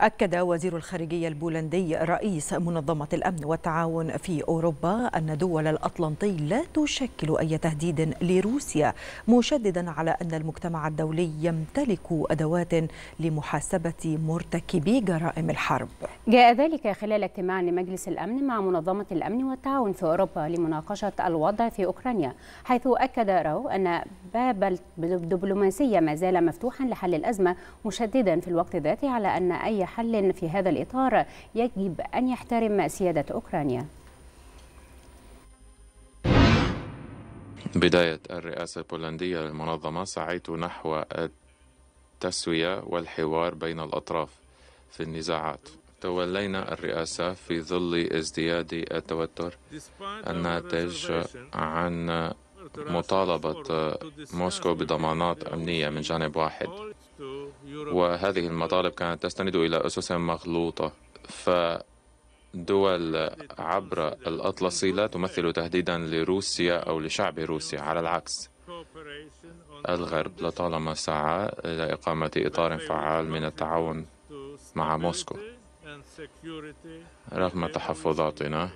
أكد وزير الخارجية البولندي رئيس منظمة الأمن والتعاون في أوروبا أن دول الأطلنطي لا تشكل أي تهديد لروسيا مشددا على أن المجتمع الدولي يمتلك أدوات لمحاسبة مرتكبي جرائم الحرب جاء ذلك خلال اجتماع لمجلس الأمن مع منظمة الأمن والتعاون في أوروبا لمناقشة الوضع في أوكرانيا حيث أكد رو أن باب الدبلوماسية ما زال مفتوحا لحل الأزمة مشددا في الوقت ذاته على أن أي حل في هذا الإطار يجب أن يحترم سيادة أوكرانيا؟ بداية الرئاسة البولندية للمنظمة سعيت نحو التسوية والحوار بين الأطراف في النزاعات تولينا الرئاسة في ظل ازدياد التوتر الناتج عن مطالبة موسكو بضمانات أمنية من جانب واحد وهذه المطالب كانت تستند إلى أسس مغلوطة فدول عبر الأطلسي لا تمثل تهديدا لروسيا أو لشعب روسيا على العكس الغرب لطالما سعى إلى إقامة إطار فعال من التعاون مع موسكو رغم تحفظاتنا